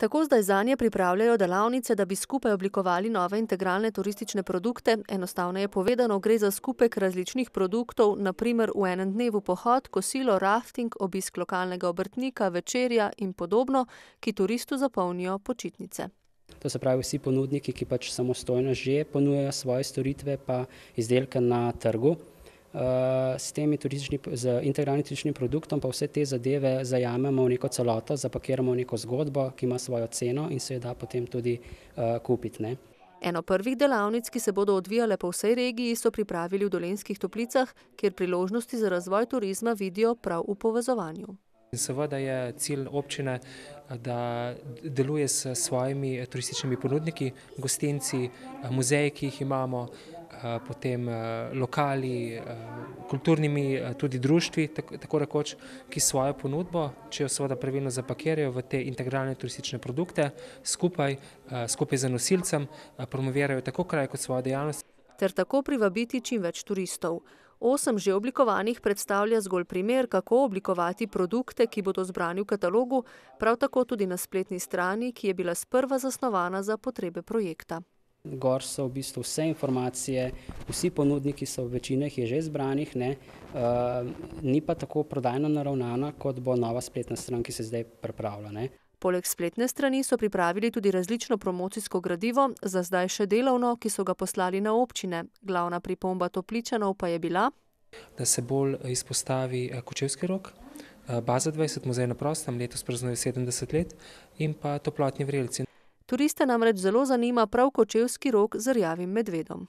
Tako zdaj za nje pripravljajo delavnice, da bi skupaj oblikovali nove integralne turistične produkte. Enostavno je povedano, gre za skupek različnih produktov, naprimer v enem dnevu pohod, kosilo, rafting, obisk lokalnega obrtnika, večerja in podobno, ki turistu zapolnijo počitnice. To se pravi vsi ponudniki, ki pač samostojno že ponujejo svoje storitve pa izdelke na trgu. Eh, s temi turističnimi, z integralnim turističnim produktom, pa vse te zadeve zajamemo v neko celoto, zapakiramo v neko zgodbo, ki ima svojo ceno in se jo da potem tudi uh, kupiti. Ne? Eno prvih delavnic, ki se bodo odvijale po vsej regiji, so pripravili v Dolenskih toplicah, kjer priložnosti za razvoj turizma vidijo prav v povezovanju. Seveda je cilj občine, da deluje s svojimi eh, turističnimi ponudniki, gostinci, eh, muzeji, ki jih imamo, eh, potem lokali, kulturnimi, tudi društvi, tako rekoč, ki svojo ponudbo, če jo seveda pravilno zapakirajo v te integralne turistične produkte, skupaj, skupaj z nosilcem, promovirajo tako kraj kot svojo dejavnost. Ter tako privabiti čim več turistov. Osem že oblikovanih predstavlja zgolj primer, kako oblikovati produkte, ki bodo zbrani v katalogu, prav tako tudi na spletni strani, ki je bila sprva zasnovana za potrebe projekta. Gor so v bistvu vse informacije, vsi ponudniki so v večinah že zbranih, ne, uh, ni pa tako prodajno naravnana, kot bo nova spletna stran, ki se zdaj pripravlja. Poleg spletne strani so pripravili tudi različno promocijsko gradivo, za zdaj še delovno, ki so ga poslali na občine. Glavna pripomba Topličanov pa je bila, da se bolj eh, izpostavi eh, kočevski rok, eh, baza 20, muzej na prostem, letos praznuje 70 let in pa toplotni vreljci. Turiste namreč zelo zanima prav kočevski rok z rjavim medvedom.